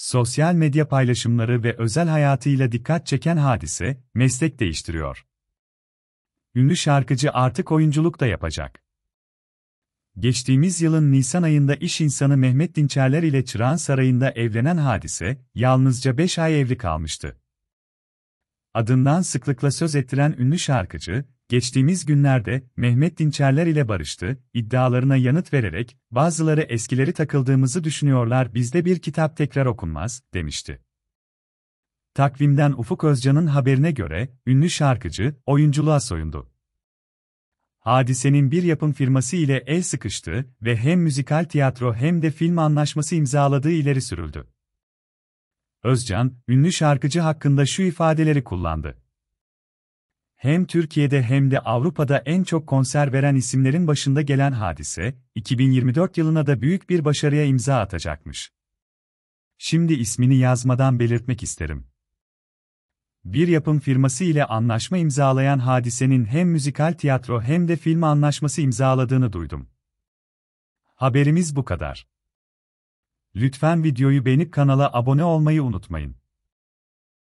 Sosyal medya paylaşımları ve özel hayatıyla dikkat çeken hadise, meslek değiştiriyor. Ünlü şarkıcı artık oyunculuk da yapacak. Geçtiğimiz yılın Nisan ayında iş insanı Mehmet Dinçerler ile Çırağan Sarayı'nda evlenen hadise, yalnızca 5 ay evli kalmıştı. Adından sıklıkla söz ettiren ünlü şarkıcı, geçtiğimiz günlerde Mehmet Dinçerler ile barıştı, iddialarına yanıt vererek, bazıları eskileri takıldığımızı düşünüyorlar bizde bir kitap tekrar okunmaz, demişti. Takvimden Ufuk Özcan'ın haberine göre, ünlü şarkıcı, oyunculuğa soyundu. Hadisenin bir yapım firması ile el sıkıştı ve hem müzikal tiyatro hem de film anlaşması imzaladığı ileri sürüldü. Özcan, ünlü şarkıcı hakkında şu ifadeleri kullandı hem Türkiye'de hem de Avrupa'da en çok konser veren isimlerin başında gelen hadise, 2024 yılına da büyük bir başarıya imza atacakmış. Şimdi ismini yazmadan belirtmek isterim. Bir yapım firması ile anlaşma imzalayan hadisenin hem müzikal tiyatro hem de film anlaşması imzaladığını duydum. Haberimiz bu kadar. Lütfen videoyu beğenip kanala abone olmayı unutmayın.